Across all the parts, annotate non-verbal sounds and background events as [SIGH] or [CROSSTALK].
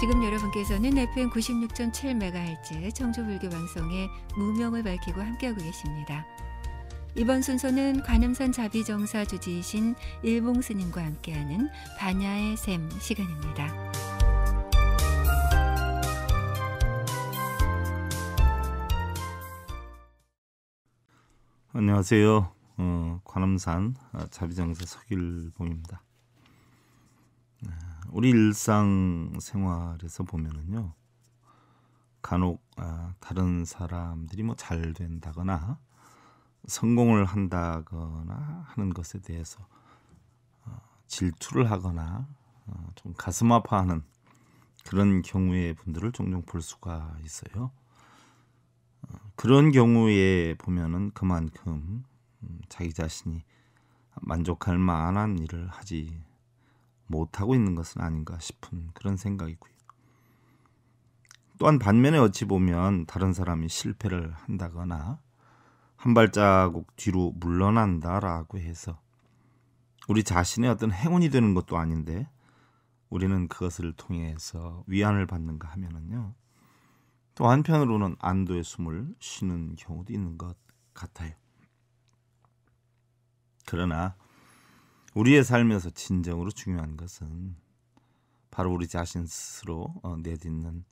지금 여러분께서는 FM 96.7MHz 청주불교 방송의 무명을 밝히고 함께하고 계십니다. 이번 순서는 관음산 자비정사 주지이신 일봉 스님과 함께하는 반야의 샘 시간입니다. 안녕하세요. 어, 관음산 아, 자비정사 석일봉입니다. 네. 우리 일상 생활에서 보면은요. 간혹 아, 다른 사람들이 뭐 잘 된다거나 성공을 한다거나 하는 것에 대해서 어, 질투를 하거나 어, 좀 가슴 아파하는 그런 경우의 분들을 종종 볼 수가 있어요. 어, 그런 경우에 보면은 그만큼 음, 자기 자신이 만족할 만한 일을 하지 못하고 있는 것은 아닌가 싶은 그런 생각이고요. 또한 반면에 어찌 보면 다른 사람이 실패를 한다거나 한 발자국 뒤로 물러난다라고 해서 우리 자신의 어떤 행운이 되는 것도 아닌데 우리는 그것을 통해서 위안을 받는가 하면은요. 또 한편으로는 안도의 숨을 쉬는 경우도 있는 것 같아요. 그러나 우리의 삶에서 진정으로 중요한 것은 바로 우리 자신 스스로 어, 내딛는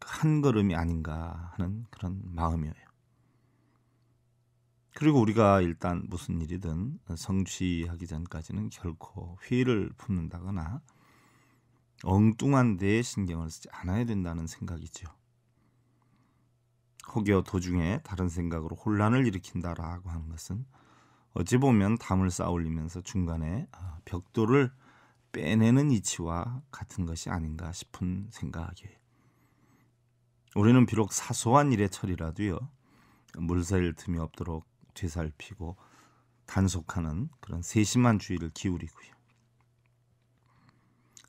한 걸음이 아닌가 하는 그런 마음이에요. 그리고 우리가 일단 무슨 일이든 성취하기 전까지는 결코 회의를 품는다거나 엉뚱한 데에 신경을 쓰지 않아야 된다는 생각이죠. 혹여 도중에 다른 생각으로 혼란을 일으킨다라고 하는 것은 어찌 보면 담을 쌓아올리면서 중간에 아, 벽돌을 빼내는 이치와 같은 것이 아닌가 싶은 생각이에요. 우리는 비록 사소한 일의 처리라도요 물살 틈이 없도록 되살피고 단속하는 그런 세심한 주의를 기울이고요.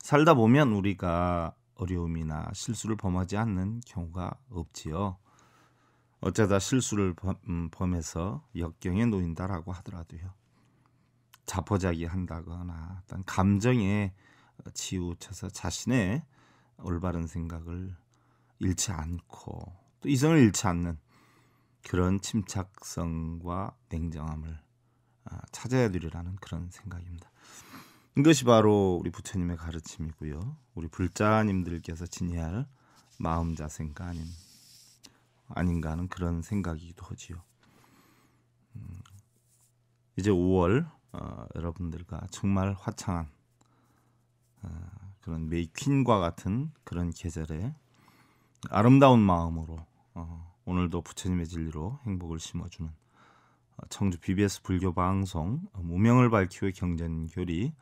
살다 보면 우리가 어려움이나 실수를 범하지 않는 경우가 없지요. 어쩌다 실수를 범, 음, 해서 역경에 놓인다라고 하더라도요. 자포자기 한다거나 어떤 감정에 치우쳐서 자신의 올바른 생각을 잃지 않고 또 이성을 잃지 않는 그런 침착성과 냉정함을 아, 찾아야 되리라는 그런 생각입니다. 이것이 바로 우리 부처님의 가르침이고요. 우리 불자님들께서 지니할 마음자생가 아닙니다. 아닌가 하는 그런 생각이기도 하지요. 음, 이제 5월 어, 여러분들과 정말 화창한 어, 그런 메이퀸과 같은 그런 계절에 아름다운 마음으로 어, 오늘도 부처님의 진리로 행복을 심어주는 어, 청주 BBS 불교 방송 어, 무명을 밝히고 경전 교리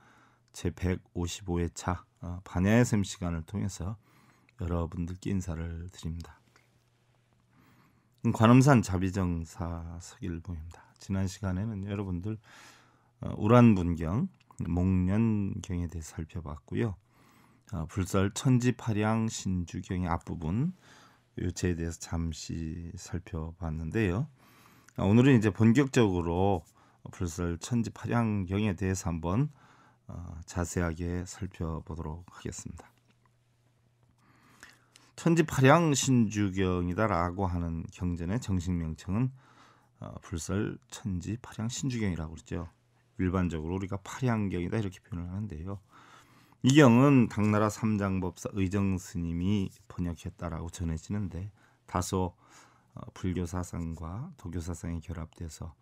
제 155회차 어, 반야의 샘 시간을 통해서 여러분들께 인사를 드립니다. 관음산 자비정사 서길봉입니다. 지난 시간에는 여러분들 어, 우란분경, 목련경에 대해 살펴봤고요. 어, 불설 천지파량 신주경의 앞부분 요체에 대해서 잠시 살펴봤는데요. 어, 오늘은 이제 본격적으로 불설 천지파량경에 대해서 한번 자세하게 살펴보도록 하겠습니다. 천지파량 신주경이다라고 하는 경전의 정식 명칭은 어, 불설 천지파량 신주경이라고 그러죠. 일반적으로 우리가 파량경이다 이렇게 표현을 하는데요. 이 경은 당나라 삼장법사 의정 스님이 번역했다라고 전해지는데 다소 어, 불교 사상과 도교 사상이 결합돼서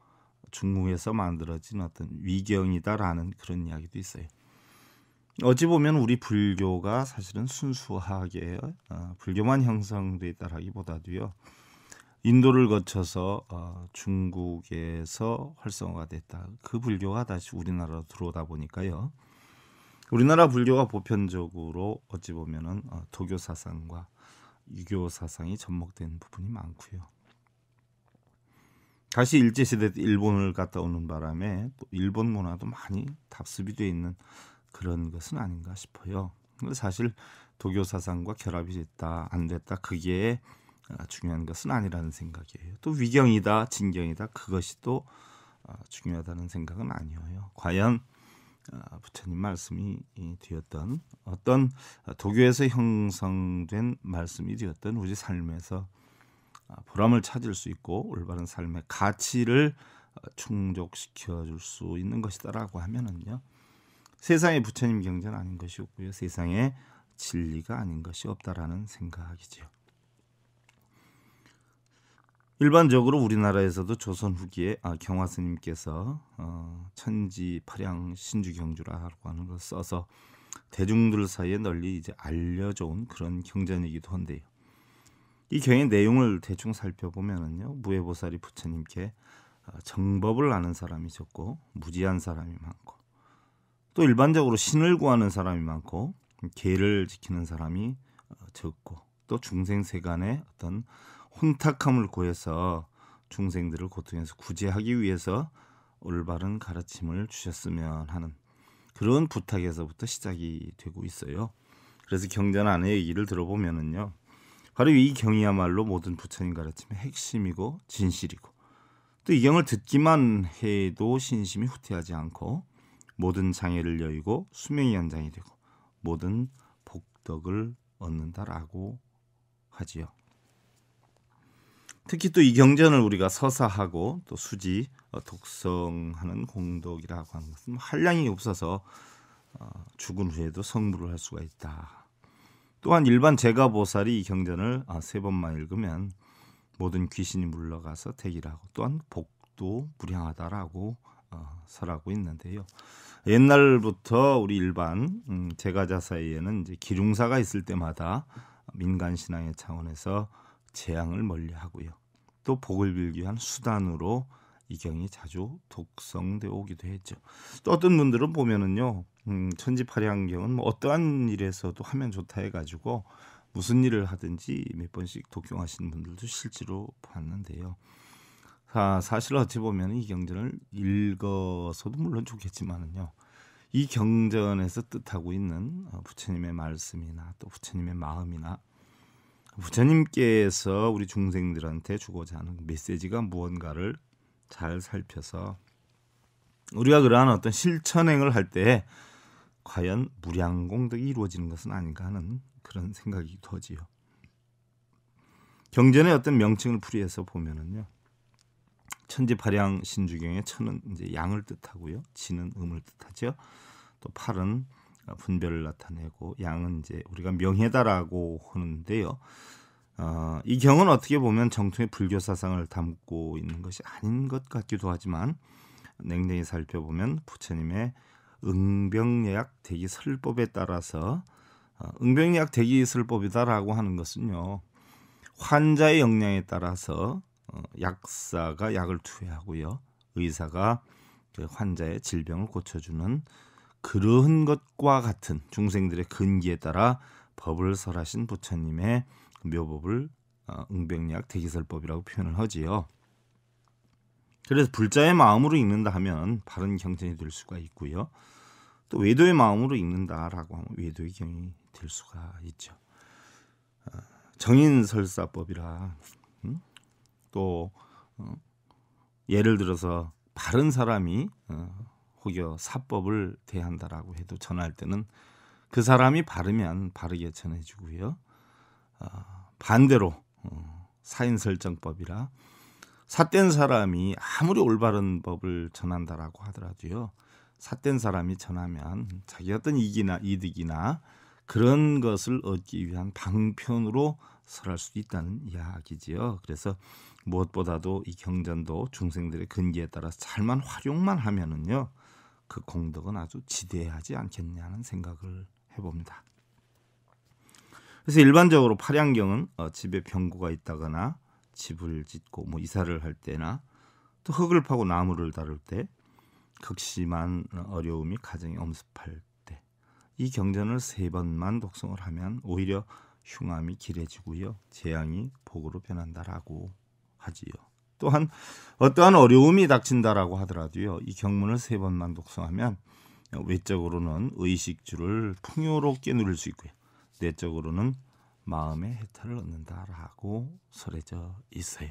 중국에서 만들어진 어떤 위경이다라는 그런 이야기도 있어요. 어찌 보면 우리 불교가 사실은 순수하게 어, 불교만 형성돼 있다라기보다도요. 인도를 거쳐서 어, 중국에서 활성화가 됐다. 그 불교가 다시 우리나라로 들어오다 보니까요. 우리나라 불교가 보편적으로 어찌 보면은 어, 도교 사상과 유교 사상이 접목된 부분이 많고요. 다시 일제 시대 때 일본을 갔다 오는 바람에 또 일본 문화도 많이 답습이 돼 있는 그런 것은 아닌가 싶어요. 사실 독일 사상과 결합이 됐다 안 됐다 그게 어, 중요한 것은 아니라는 생각이에요. 또 위경이다 진경이다 그것이 또 어, 중요하다는 생각은 아니에요. 과연 어, 부처님 말씀이 되었던 어떤 도교에서 형성된 말씀이 되었던 우리 삶에서 보람을 찾을 수 있고 올바른 삶의 가치를 충족시켜 줄 수 있는 것이다라고 하면은요. 세상의 부처님 경전 아닌 것이 없고요. 세상에 진리가 아닌 것이 없다라는 생각이죠 일반적으로 우리나라에서도 조선 후기에 아, 경화 스님께서 어, 천지 파량 신주 경주라고 하는 걸 써서 대중들 사이에 널리 이제 알려져온 그런 경전이기도 한데요. 이 경의 내용을 대충 살펴보면은요, 무해보살이 부처님께 어, 정법을 아는 사람이 적고 무지한 사람이 많고 또 일반적으로 신을 구하는 사람이 많고 계를 지키는 사람이 어, 적고 또 중생 세간의 어떤 혼탁함을 고해서 중생들을 고통에서 구제하기 위해서 올바른 가르침을 주셨으면 하는 그런 부탁에서부터 시작이 되고 있어요. 그래서 경전 안의 얘기를 들어보면은요. 바로 이 경이야말로 모든 부처님 가르침의 핵심이고 진실이고 또 이 경을 듣기만 해도 신심이 후퇴하지 않고 모든 장애를 여의고 수명이 연장이 되고 모든 복덕을 얻는다라고 하지요. 특히 또 이 경전을 우리가 서사하고 또 수지 어, 독성하는 공덕이라고 하는 것은 한량이 없어서 어, 죽은 후에도 성불을 할 수가 있다. 또한 일반 제가보살이 이 경전을 아, 세 번만 읽으면 모든 귀신이 물러가서 대기라고 또한 복도 불량하다라고 어, 설하고 있는데요. 옛날부터 우리 일반 음, 제가자 사이에는 이제 기륭사가 있을 때마다 민간 신앙의 차원에서 재앙을 멀리하고요. 또 복을 빌기 위한 수단으로 이경이 자주 독성되어 오기도 했죠. 또 어떤 분들은 보면은요, 음, 천지파량경은 뭐 어떠한 일에서도 하면 좋다 해가지고 무슨 일을 하든지 몇 번씩 독경하시는 분들도 실제로 봤는데요. 아, 사실 어찌 보면 이 경전을 읽어서도 물론 좋겠지만은요. 이 경전에서 뜻하고 있는 어, 부처님의 말씀이나 또 부처님의 마음이나 부처님께서 우리 중생들한테 주고자 하는 메시지가 무언가를 잘 살펴서 우리가 그러한 어떤 실천행을 할 때 과연 무량공덕이 이루어지는 것은 아닌가 하는 그런 생각이 더지요. 경전의 어떤 명칭을 풀이해서 보면은요. 천지파량 신주경의 천은 이제 양을 뜻하고요. 지는 음을 뜻하죠. 또 팔은 분별을 나타내고 양은 이제 우리가 명예다라고 하는데요. 어, 이 경은 어떻게 보면 정통의 불교 사상을 담고 있는 것이 아닌 것 같기도 하지만 냉랭히 살펴보면 부처님의 응병예약 대기 설법에 따라서 어, 응병예약 대기 설법이다라고 하는 것은요 환자의 역량에 따라서 어, 약사가 약을 투여하고요. 의사가 그 환자의 질병을 고쳐주는 그러한 것과 같은 중생들의 근기에 따라 법을 설하신 부처님의 묘법을 어, 응병약 대기설법이라고 표현을 하지요. 그래서 불자의 마음으로 읽는다 하면 바른 경전이 될 수가 있고요. 또 외도의 마음으로 읽는다라고 하면 외도의 경이 될 수가 있죠. 어, 정인설사법이라 음? 또 어, 예를 들어서 바른 사람이 어, 혹여 사법을 대한다라고 해도 전할 때는 그 사람이 바르면 바르게 전해주고요. 어, 반대로 어, 사인 설정법이라 사된 사람이 아무리 올바른 법을 전한다라고 하더라도요. 삿된 사람이 전하면 자기 어떤 이기나 이득이나 그런 것을 얻기 위한 방편으로 설할 수도 있다는 이야기지요. 그래서 무엇보다도 이 경전도 중생들의 근기에 따라 서 잘만 활용만 하면은요. 그 공덕은 아주 지대하지 않겠냐는 생각을 해봅니다. 그래서 일반적으로 팔양경은 어, 집에 병고가 있다거나 집을 짓고 뭐 이사를 할 때나 또 흙을 파고 나무를 다룰 때 극심한 어려움이 가정에 엄습할 때 이 경전을 세 번만 독송을 하면 오히려 흉함이 길해지고요. 재앙이 복으로 변한다라고 하지요. 또한 어떠한 어려움이 닥친다라고 하더라도요. 이 경문을 세 번만 독성하면 외적으로는 의식주를 풍요롭게 누릴 수 있고요. 내적으로는 마음의 해탈을 얻는다라고 설해져 있어요.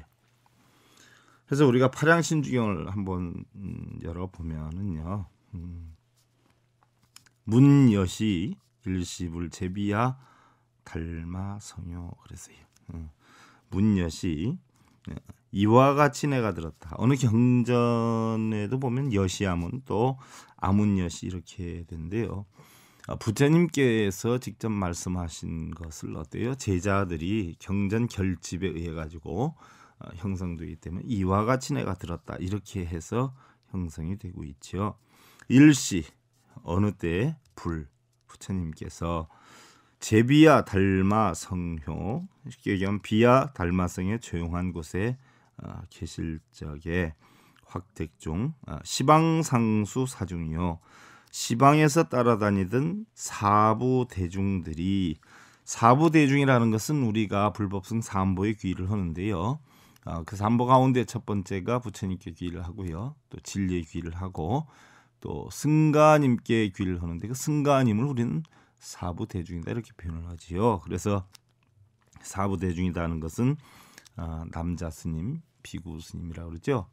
그래서 우리가 파량신주경을 한번 음, 열어보면은요. 음, 문여시 일시불 제비야 달마 성요 그랬어요. 어. 문여시 예. 이와 같이 내가 들었다. 어느 경전에도 보면 여시아문 또 아문여시 이렇게 된대요. 아, 부처님께서 직접 말씀하신 것을 어때요? 제자들이 경전 결집에 의해 가지고 어, 형성되기 때문에 이와 같이 내가 들었다 이렇게 해서 형성이 되고 있죠. 일시 어느 때 불 부처님께서 제비야 달마 성효 쉽게 얘기하면 비야 달마성의 조용한 곳에 어, 계실 적에 확택종 어, 시방상수 사중이요 시방에서 따라다니던 사부 대중들이 사부 대중이라는 것은 우리가 불법승 삼보의 귀를 하는데요. 어, 그 삼보 가운데 첫 번째가 부처님께 귀를 하고요. 또 진리의 귀를 하고 또 승가님께 귀를 하는데 그 승가님을 우리는 사부 대중이다 이렇게 표현을 하지요. 그래서 사부 대중이다는 것은 아, 남자 스님, 비구 스님이라고 그러죠.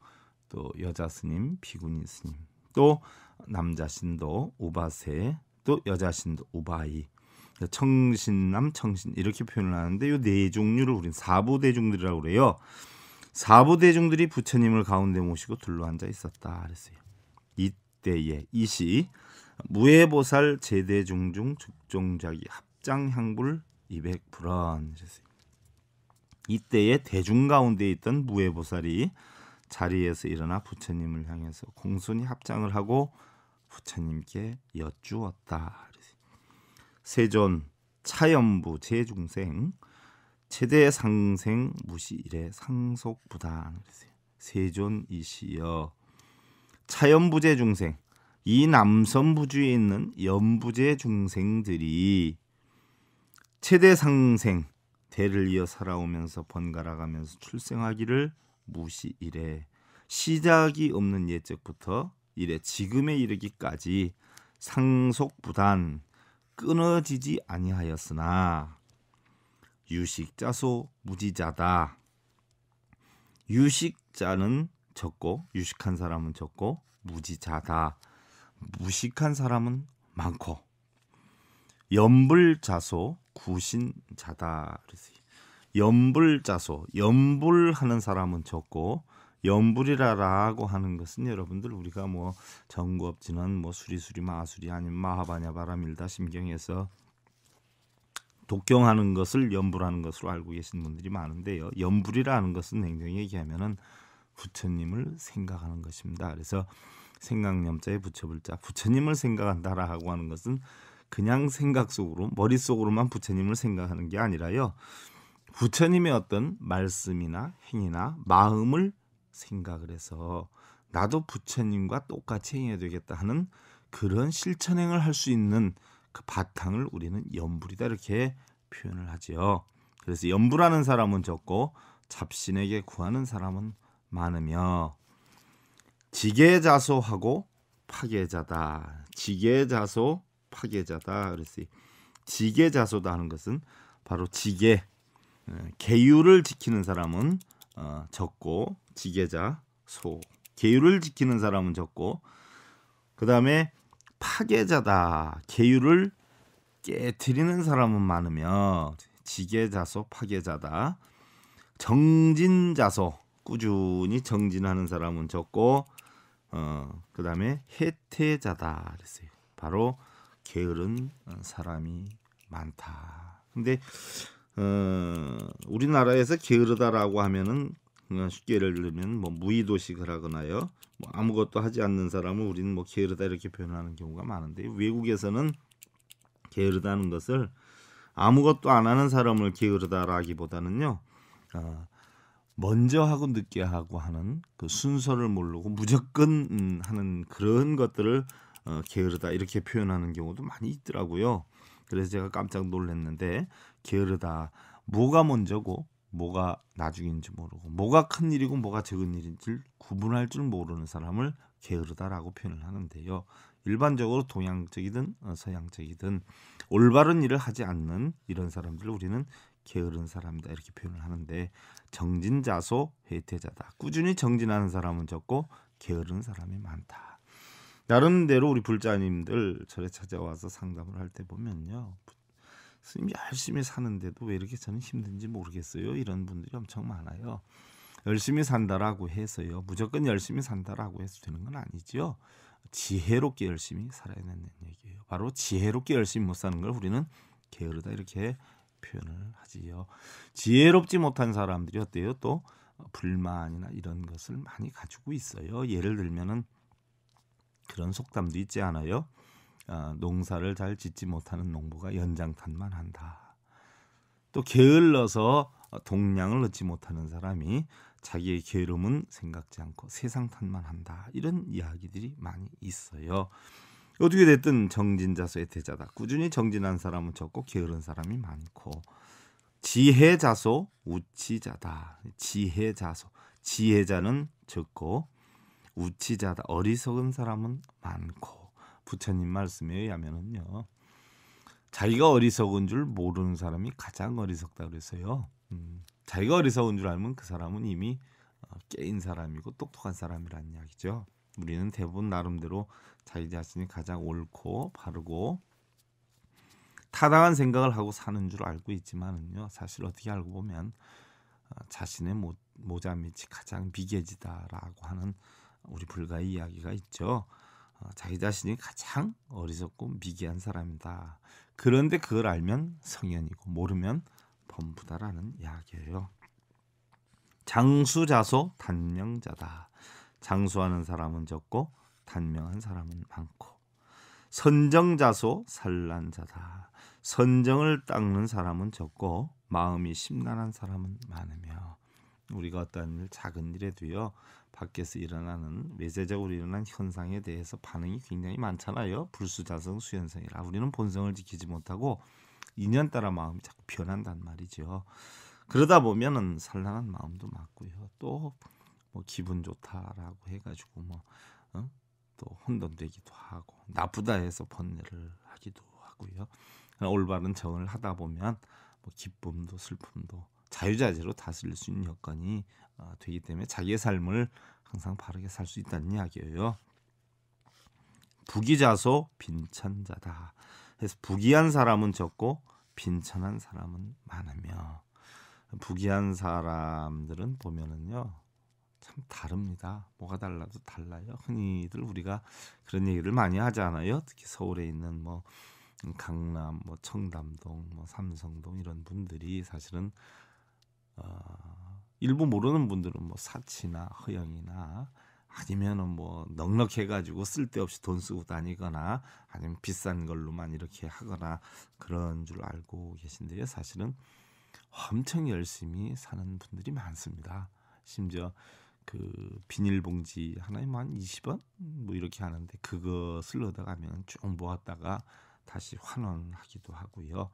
또 여자 스님, 비구니 스님, 또 남자 신도 오바세, 또 여자 신도 오바이, 청신남, 청신 이렇게 표현을 하는데 요 네 종류를 우린 사부 대중들이라고 그래요. 사부 대중들이 부처님을 가운데 모시고 둘러 앉아 있었다 그랬어요. 이때에 이시 무해보살 제대 중중 죽종자기 합장 향불 200불안 이때에 대중 가운데 있던 무해보살이 자리에서 일어나 부처님을 향해서 공손히 합장을 하고 부처님께 여쭈었다. 세존 차연부 제중생 최대 상생 무시 일의 상속부단 세존 이시여 차연부제 중생 이 남선부주에 있는 연부제 중생들이 최대 상생 대를 이어 살아오면서 번갈아가면서 출생하기를 무시이래 시작이 없는 예적부터 이래 지금에 이르기까지 상속부단 끊어지지 아니하였으나 유식자소 무지자다. 유식자는 적고 유식한 사람은 적고 무지자다. 무식한 사람은 많고 염불자소 구신자다. 염불자소 염불하는 사람은 적고 염불이라라고 하는 것은 여러분들 우리가 뭐정구업진는뭐 수리수리 마수리 아닌 마하바냐 바라밀다 심경에서 독경하는 것을 염불하는 것으로 알고 계신 분들이 많은데요. 염불이라는 것은 냉정히 얘기하면은 부처님을 생각하는 것입니다. 그래서 생각념자에 붙여볼 자 부처님을 생각한다라 하고 하는 것은 그냥 생각 속으로 머릿속으로만 부처님을 생각하는 게 아니라요. 부처님의 어떤 말씀이나 행위나 마음을 생각을 해서 나도 부처님과 똑같이 행해야 되겠다 하는 그런 실천행을 할 수 있는 그 바탕을 우리는 염불이다 이렇게 표현을 하지요. 그래서 염불하는 사람은 적고 잡신에게 구하는 사람은 많으며 지게자소하고 파괴자다. 지게자소 파괴자다. 그랬어요. 지게자소다 하는 것은 바로 지게 어, 어, 계율을 지키는 사람은 적고 지게자 소 계율을 지키는 사람은 적고 그 다음에 파괴자다 계율을 깨뜨리는 사람은 많으며 지게자소 파괴자다 정진자소 꾸준히 정진하는 사람은 적고 어, 그 다음에 해태자다 그랬어요. 바로 게으른 사람이 많다. 근데 어, 우리나라에서 게으르다라고 하면은 쉽게 예를 들면 뭐 무의도식을 하거나요. 뭐 아무것도 하지 않는 사람을 우리는 뭐 게으르다 이렇게 표현하는 경우가 많은데 외국에서는 게으르다는 것을 아무것도 안 하는 사람을 게으르다라기보다는요. 어, 먼저 하고 늦게 하고 하는 그 순서를 모르고 무조건 음, 하는 그런 것들을 어, 게으르다 이렇게 표현하는 경우도 많이 있더라고요. 그래서 제가 깜짝 놀랐는데 게으르다 뭐가 먼저고 뭐가 나중인지 모르고 뭐가 큰 일이고 뭐가 적은 일인지 구분할 줄 모르는 사람을 게으르다라고 표현을 하는데요. 일반적으로 동양적이든 어, 서양적이든 올바른 일을 하지 않는 이런 사람들을 우리는 게으른 사람이다 이렇게 표현을 하는데 정진자소 회퇴자다. 꾸준히 정진하는 사람은 적고 게으른 사람이 많다. 나름대로 우리 불자님들 절에 찾아와서 상담을 할 때 보면요. 스님이 열심히 사는데도 왜 이렇게 저는 힘든지 모르겠어요. 이런 분들이 엄청 많아요. 열심히 산다라고 해서요. 무조건 열심히 산다라고 해서 되는 건 아니지요. 지혜롭게 열심히 살아야 된는 얘기예요. 바로 지혜롭게 열심히 못 사는 걸 우리는 게으르다 이렇게 표현을 하지요. 지혜롭지 못한 사람들이 어때요? 또 불만이나 이런 것을 많이 가지고 있어요. 예를 들면은 그런 속담도 있지 않아요. 아, 농사를 잘 짓지 못하는 농부가 연장탄만 한다. 또 게을러서 동량을 얻지 못하는 사람이 자기의 게으름은 생각지 않고 세상탄만 한다. 이런 이야기들이 많이 있어요. 어떻게 됐든 정진자수의 대자다. 꾸준히 정진한 사람은 적고 게으른 사람이 많고 지혜자소 우치자다. 지혜자소 지혜자는 적고 우치자다. 어리석은 사람은 많고 부처님 말씀에 의하면은요. 자기가 어리석은 줄 모르는 사람이 가장 어리석다 그랬어요. 음, 자기가 어리석은 줄 알면 그 사람은 이미 어, 깨인 사람이고 똑똑한 사람이라는 이야기죠. 우리는 대부분 나름대로 자기자신이 가장 옳고 바르고 타당한 생각을 하고 사는 줄 알고 있지만은요 사실 어떻게 알고 보면 어, 자신의 모, 모자 밑이 가장 미개지다라고 하는 우리 불가의 이야기가 있죠. 어, 자기 자신이 가장 어리석고 미개한 사람이다. 그런데 그걸 알면 성현이고 모르면 범부다라는 이야기예요. 장수자소 단명자다. 장수하는 사람은 적고 단명한 사람은 많고 선정자소 산란자다. 선정을 닦는 사람은 적고 마음이 심란한 사람은 많으며 우리가 어떤 작은 일에도요 밖에서 일어나는 외재적으로 일어난 현상에 대해서 반응이 굉장히 많잖아요 불수자성 수현성이라 우리는 본성을 지키지 못하고 인연 따라 마음이 자꾸 변한단 말이죠 그러다 보면은 산란한 마음도 맞고요 또 뭐 기분 좋다라고 해가지고 뭐 어? 또 혼돈되기도 하고 나쁘다 해서 번뇌를 하기도 하고요. 올바른 정을 하다 보면 뭐 기쁨도 슬픔도 자유자재로 다스릴 수 있는 여건이 어, 되기 때문에 자기의 삶을 항상 바르게 살 수 있다는 이야기예요. 부기자소 빈천자다. 그래서 부기한 사람은 적고 빈천한 사람은 많으며 부기한 사람들은 보면은요 참 다릅니다. 뭐가 달라도 달라요. 흔히들 우리가 그런 얘기를 많이 하지 않아요. 특히 서울에 있는 뭐 강남, 뭐 청담동, 뭐 삼성동 이런 분들이 사실은 어, 일부 모르는 분들은 뭐 사치나 허영이나 아니면은 뭐 넉넉해 가지고 쓸데없이 돈 쓰고 다니거나 아니면 비싼 걸로만 이렇게 하거나 그런 줄 알고 계신데요. 사실은 엄청 열심히 사는 분들이 많습니다. 심지어 그 비닐봉지 하나에 만 뭐 20원 뭐 이렇게 하는데 그것을 얻어가면 쭉 모았다가 다시 환원하기도 하고요.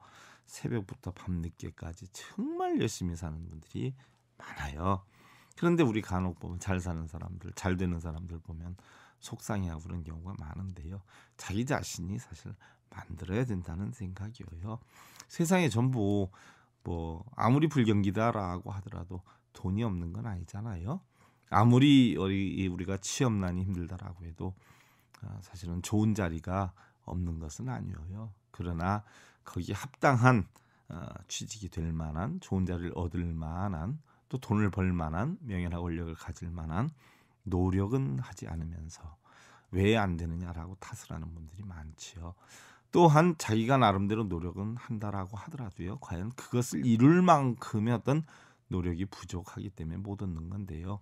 새벽부터 밤늦게까지 정말 열심히 사는 분들이 많아요. 그런데 우리 간혹 보면 잘 사는 사람들, 잘 되는 사람들 보면 속상해하고 그런 경우가 많은데요. 자기 자신이 사실 만들어야 된다는 생각이에요. 세상에 전부 뭐 아무리 불경기다라고 하더라도 돈이 없는 건 아니잖아요. 아무리 우리가 취업난이 힘들다라고 해도 아, 사실은 좋은 자리가 없는 것은 아니어요 그러나 거기에 합당한 아, 취직이 될 만한 좋은 자리를 얻을 만한 또 돈을 벌 만한 명예나 권력을 가질 만한 노력은 하지 않으면서 왜 안 되느냐라고 탓을 하는 분들이 많지요. 또한 자기가 나름대로 노력은 한다라고 하더라도요. 과연 그것을 이룰 만큼의 어떤 노력이 부족하기 때문에 못 얻는 건데요.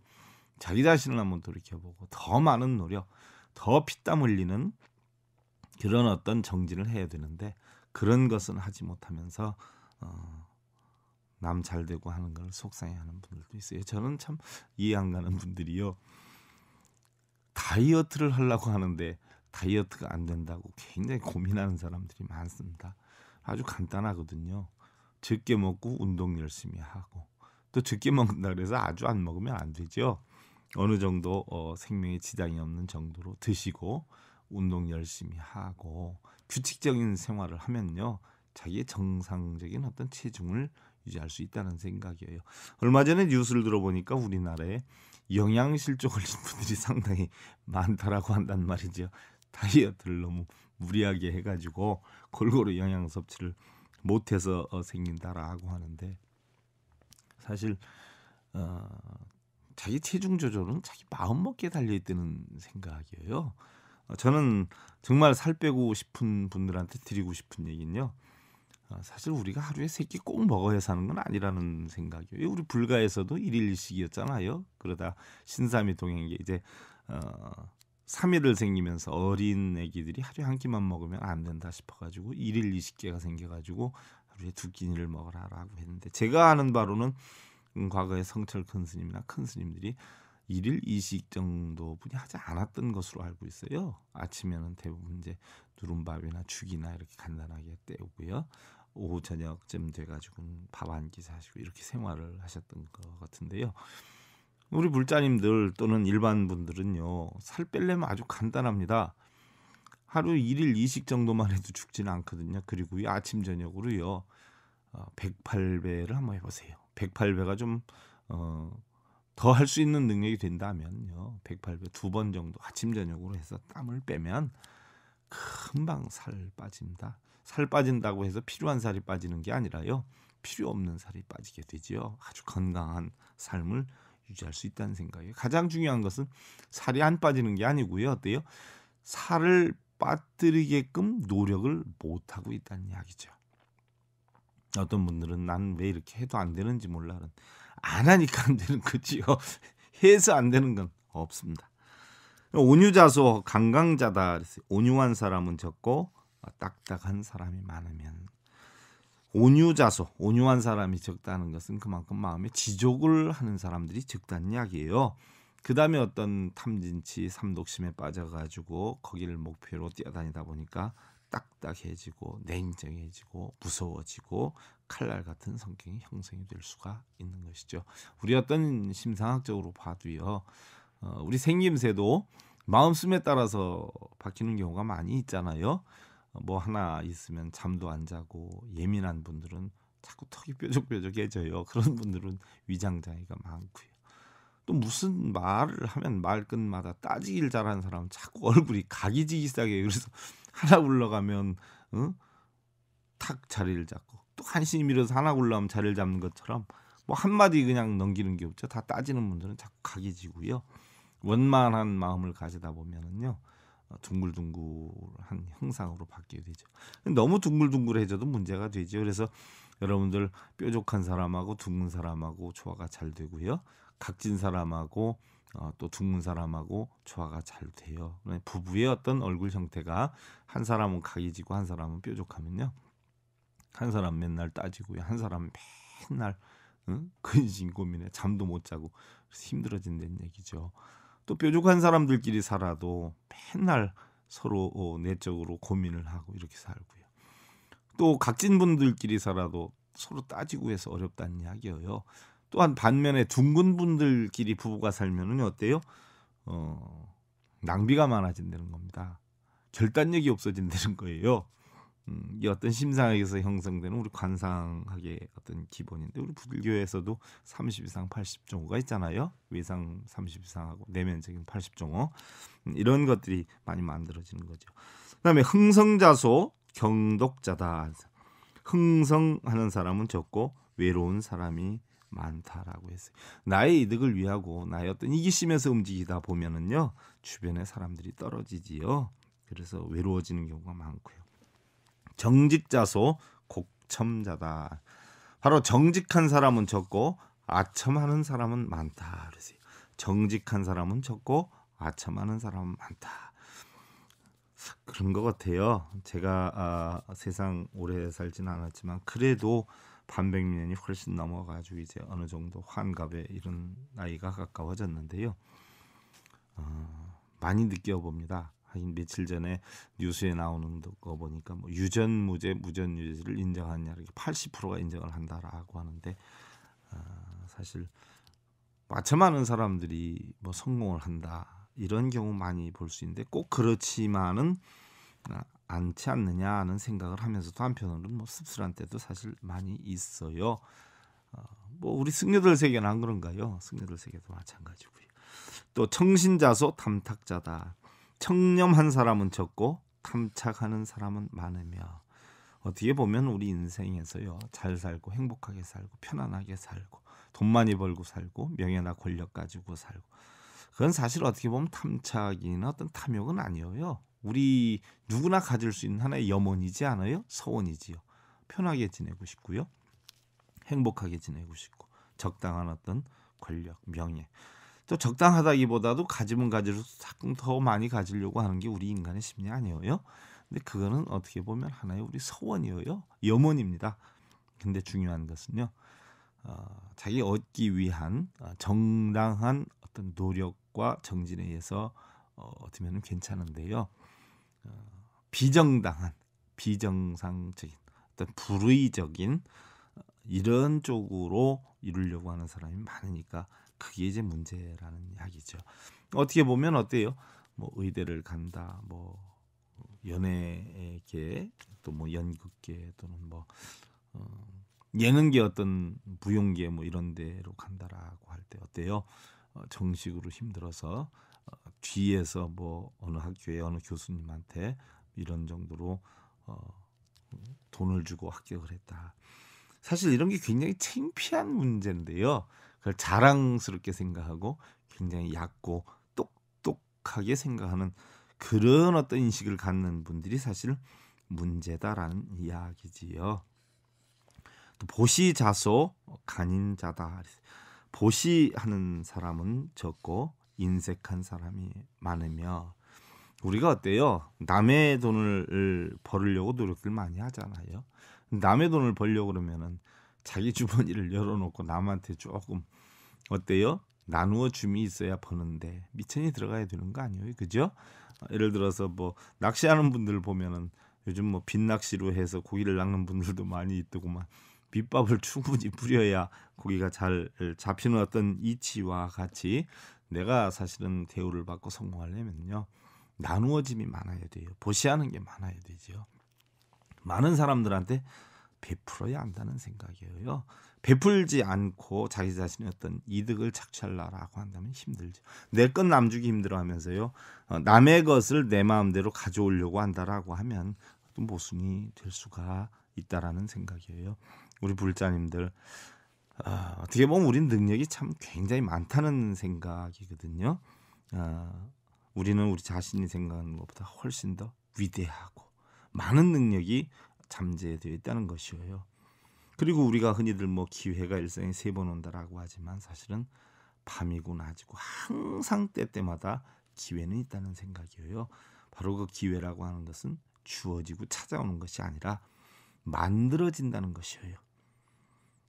자기 자신을 한번 돌이켜보고 더 많은 노력, 더 피땀 흘리는 그런 어떤 정진을 해야 되는데 그런 것은 하지 못하면서 어, 남잘 되고 하는 걸 속상해하는 분들도 있어요. 저는 참 이해 안 가는 분들이요. 다이어트를 하려고 하는데 다이어트가 안 된다고 굉장히 고민하는 사람들이 많습니다. 아주 간단하거든요. 적게 먹고 운동 열심히 하고 또 적게 먹는다 그래서 아주 안 먹으면 안 되죠. 어느 정도 어, 생명에 지장이 없는 정도로 드시고 운동 열심히 하고 규칙적인 생활을 하면요 자기의 정상적인 어떤 체중을 유지할 수 있다는 생각이에요. 얼마 전에 뉴스를 들어보니까 우리나라에 영양실조 걸린 분들이 상당히 많다라고 한단 말이죠. 다이어트를 너무 무리하게 해가지고 골고루 영양 섭취를 못해서 어, 생긴다라고 하는데 사실 어, 자기 체중 조절은 자기 마음먹기에 달려있다는 생각이에요. 어, 저는 정말 살 빼고 싶은 분들한테 드리고 싶은 얘기는요. 어, 사실 우리가 하루에 세끼꼭 먹어야 사는 건 아니라는 생각이에요. 우리 불가에서도 일일일식이었잖아요. 그러다 신삼이 동행이 이제 어, 3일을 생기면서 어린 애기들이 하루에 한 끼만 먹으면 안 된다 싶어가지고 일일 이식계가 생겨가지고 하루에 두 끼니를 먹으라고 라 했는데 제가 아는 바로는 음, 과거의 성철 큰 스님이나 큰 스님들이 일일 이식 정도 분이 하지 않았던 것으로 알고 있어요. 아침에는 대부분 이제 누른밥이나 죽이나 이렇게 간단하게 때우고요. 오후 저녁쯤 돼가지고밥 한 끼 사시고 이렇게 생활을 하셨던 것 같은데요. 우리 불자님들 또는 일반 분들은요 살 빼려면 아주 간단합니다. 하루 일일 이식 정도만 해도 죽지는 않거든요. 그리고 이 아침 저녁으로요 108배를 어, 한번 해보세요. 108배가 좀 어, 더 할 수 있는 능력이 된다면요. 108배 두 번 정도 아침 저녁으로 해서 땀을 빼면 금방 살 빠집니다. 살 빠진다고 해서 필요한 살이 빠지는 게 아니라요. 필요 없는 살이 빠지게 되지요. 아주 건강한 삶을 유지할 수 있다는 생각이에요. 가장 중요한 것은 살이 안 빠지는 게 아니고요. 어때요? 살을 빠뜨리게끔 노력을 못 하고 있다는 이야기죠. 어떤 분들은 난 왜 이렇게 해도 안 되는지 몰라는 안 하니까 안 되는 거지요. 어, 해서 안 되는 건 없습니다. 온유자소 강강자다. 온유한 사람은 적고 딱딱한 사람이 많으면 온유자소 온유한 사람이 적다는 것은 그만큼 마음에 지족을 하는 사람들이 적다는 이야기예요. 그 다음에 어떤 탐진치 삼독심에 빠져가지고 거기를 목표로 뛰어다니다 보니까 딱딱해지고 냉정해지고 무서워지고 칼날 같은 성격이 형성이 될 수가 있는 것이죠. 우리 어떤 심상학적으로 봐도요. 어, 우리 생김새도 마음씀에 따라서 바뀌는 경우가 많이 있잖아요. 어, 뭐 하나 있으면 잠도 안 자고 예민한 분들은 자꾸 턱이 뾰족뾰족해져요. [LAUGHS] 그런 분들은 위장 장애가 많고요. 또 무슨 말을 하면 말끝마다 따지길 잘하는 사람은 자꾸 [LAUGHS] 얼굴이 각이지기 시작해요. 그래서 하나 굴러가면 응? 탁 자리를 잡고 또 한심히 밀어서 하나 굴러가면 자리를 잡는 것처럼 뭐 한마디 그냥 넘기는 게 없죠. 다 따지는 분들은 자꾸 각이지고요. 원만한 마음을 가지다 보면은요. 어, 둥글둥글한 형상으로 바뀌게 되죠. 너무 둥글둥글해져도 문제가 되죠. 그래서 여러분들 뾰족한 사람하고 둥근 사람하고 조화가 잘 되고요. 각진 사람하고 어, 또 죽는 사람하고 조화가 잘 돼요. 부부의 어떤 얼굴 형태가 한 사람은 각이지고 한 사람은 뾰족하면요. 한 사람 맨날 따지고요. 한 사람 맨날 응? [LAUGHS] 근심 고민에 잠도 못 자고 힘들어진다는 얘기죠. 또 뾰족한 사람들끼리 살아도 맨날 서로 어, 내적으로 고민을 하고 이렇게 살고요. 또 각진 분들끼리 살아도 서로 따지고 해서 어렵다는 이야기예요. 또한 반면에 둥근 분들끼리 부부가 살면은 어때요? 어, 낭비가 많아진다는 겁니다. 결단력이 없어진다는 거예요. 음, 이 어떤 심상에서 형성되는 우리 관상학의 어떤 기본인데 우리 불교에서도 30 이상 80종호가 있잖아요. 외상 30 이상하고 내면적인 80종호 음, 이런 것들이 많이 만들어지는 거죠. 그다음에 흥성자소 경독자다. 흥성하는 사람은 적고 외로운 사람이 많다라고 했어요. 나의 이득을 위하고 나의 어떤 이기심에서 움직이다 보면은요 주변의 사람들이 떨어지지요. 그래서 외로워지는 경우가 많고요. 정직자소 곡첨자다. 바로 정직한 사람은 적고 아첨하는 사람은 많다. 그러세요. 정직한 사람은 적고 아첨하는 사람은 많다. 그런 것 같아요. 제가 아, 세상 오래 살지는 않았지만 그래도 반백년이 훨씬 넘어가지고 이제 어느 정도 환갑에 이런 나이가 가까워졌는데요. 어, 많이 느껴봅니다. 한 며칠 전에 뉴스에 나오는 거 보니까 뭐 유전무죄, 무전유죄를 인정하느냐 이렇게 80%가 인정을 한다라고 하는데 어, 사실 맞춰많은 사람들이 뭐 성공을 한다 이런 경우 많이 볼 수 있는데 꼭 그렇지만은 아, 않지 않느냐 하는 생각을 하면서도 한편으로는 뭐 씁쓸한 때도 사실 많이 있어요. 어, 뭐 우리 승려들 세계는 안 그런가요? 승려들 세계도 마찬가지고요. 또 청신자소 탐탁자다. 청렴한 사람은 적고 탐착하는 사람은 많으며 어떻게 보면 우리 인생에서요 잘 살고 행복하게 살고 편안하게 살고 돈 많이 벌고 살고 명예나 권력 가지고 살고 그건 사실 어떻게 보면 탐착이나 어떤 탐욕은 아니에요. 우리 누구나 가질 수 있는 하나의 염원이지 않아요? 서원이지요. 편하게 지내고 싶고요. 행복하게 지내고 싶고 적당한 어떤 권력, 명예. 또 적당하다기보다도 가지면 가지로 조금 더 많이 가지려고 하는 게 우리 인간의 심리 아니에요? 근데 그거는 어떻게 보면 하나의 우리 서원이에요. 염원입니다. 근데 중요한 것은요. 어, 자기 얻기 위한 어, 정당한 어떤 노력과 정진에 의해서 어, 어떻게 으면 괜찮은데요. 어, 비정당한 비정상적인 어떤 불의적인 어, 이런 쪽으로 이루려고 하는 사람이 많으니까 그게 이제 문제라는 이야기죠. 어떻게 보면 어때요? 뭐 의대를 간다, 뭐 연예계 또 뭐 연극계 또는 뭐 어, 예능계 어떤 무용계 뭐 이런 데로 간다라고 할 때 어때요? 어, 정식으로 힘들어서 뒤에서 뭐 어느 학교의 어느 교수님한테 이런 정도로 어, 돈을 주고 합격을 했다. 사실 이런 게 굉장히 창피한 문제인데요. 그걸 자랑스럽게 생각하고 굉장히 얕고 똑똑하게 생각하는 그런 어떤 인식을 갖는 분들이 사실 문제다라는 이야기지요. 또 보시자소 간인자다. 보시하는 사람은 적고 인색한 사람이 많으며 우리가 어때요? 남의 돈을 벌으려고 노력을 많이 하잖아요. 남의 돈을 벌려고 그러면은 자기 [LAUGHS] 주머니를 열어놓고 남한테 조금 어때요? 나누어 줌이 있어야 버는데 미천이 들어가야 되는 거 아니에요, 그죠? 어, 예를 들어서 뭐 낚시하는 분들 보면은 요즘 뭐 빈낚시로 해서 고기를 낚는 분들도 많이 있더구만. 밑밥을 [LAUGHS] 충분히 뿌려야 고기가 잘 잡히는 어떤 이치와 같이 내가 사실은 대우를 받고 성공하려면요 나누어짐이 많아야 돼요 보시하는 게 많아야 되지요 많은 사람들한테 베풀어야 한다는 생각이에요 베풀지 않고 자기 자신의 어떤 이득을 착취하려고 한다면 힘들죠 내 것 남주기 힘들어하면서요 어, 남의 것을 내 마음대로 가져오려고 한다라고 하면 또 모순이 될 수가 있다라는 생각이에요 우리 불자님들 아, 어떻게 보면 우리는 능력이 참 굉장히 많다는 생각이거든요. 아, 우리는 우리 자신이 생각하는 것보다 훨씬 더 위대하고 많은 능력이 잠재되어 있다는 것이에요. 그리고 우리가 흔히들 뭐 기회가 일생에 세 번 온다라고 하지만 사실은 밤이고 낮이고 항상 때때마다 기회는 있다는 생각이에요. 바로 그 기회라고 하는 것은 주어지고 찾아오는 것이 아니라 만들어진다는 것이에요.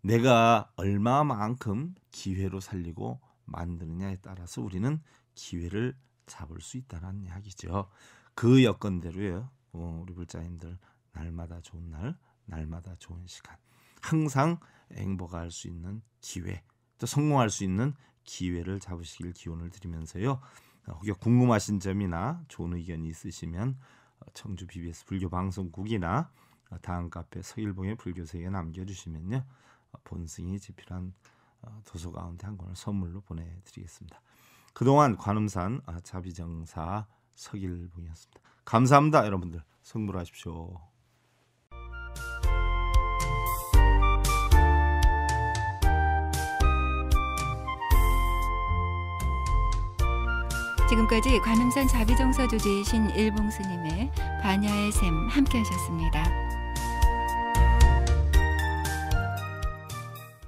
내가 얼마만큼 기회로 살리고 만드느냐에 따라서 우리는 기회를 잡을 수 있다는 이야기죠. 그 여건대로요. 어, 우리 불자인들 날마다 좋은 날, 날마다 좋은 시간. 항상 행복할 수 있는 기회, 또 성공할 수 있는 기회를 잡으시길 기원을 드리면서요. 어, 혹여 궁금하신 점이나 좋은 의견이 있으시면 어, 청주 BBS 불교 방송국이나 다음 카페 서일봉의 불교세에 남겨주시면요. 본승이 집필한 어, 도서 가운데 한 권을 선물로 보내드리겠습니다. 그동안 관음산 아, 자비정사 서길봉이었습니다. 감사합니다, 여러분들. 선물하십시오. 지금까지 관음산 자비정사 조지이신 일봉스님의 반야의 샘 함께 하셨습니다.